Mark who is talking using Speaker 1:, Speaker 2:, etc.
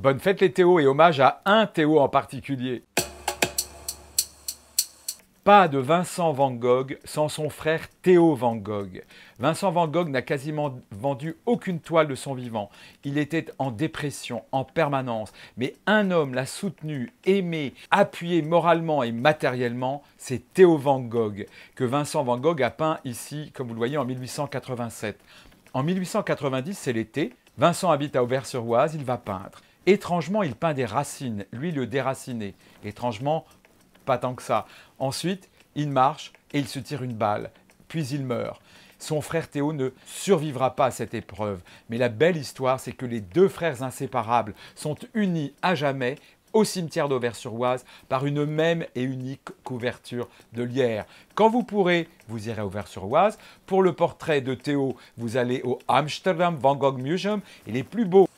Speaker 1: Bonne fête les Théo et hommage à un Théo en particulier. Pas de Vincent Van Gogh sans son frère Théo Van Gogh. Vincent Van Gogh n'a quasiment vendu aucune toile de son vivant. Il était en dépression en permanence, mais un homme l'a soutenu, aimé, appuyé moralement et matériellement, c'est Théo Van Gogh, que Vincent Van Gogh a peint ici, comme vous le voyez, en 1887. En 1890, c'est l'été, Vincent habite à Auvers-sur-Oise, il va peindre. Étrangement, il peint des racines, lui le déraciné. Étrangement, pas tant que ça. Ensuite, il marche et il se tire une balle, puis il meurt. Son frère Théo ne survivra pas à cette épreuve. Mais la belle histoire, c'est que les deux frères inséparables sont unis à jamais au cimetière d'Auvers-sur-Oise par une même et unique couverture de lierre. Quand vous pourrez, vous irez à Auvers-sur-Oise. Pour le portrait de Théo, vous allez au Amsterdam Van Gogh Museum Il est plus beau.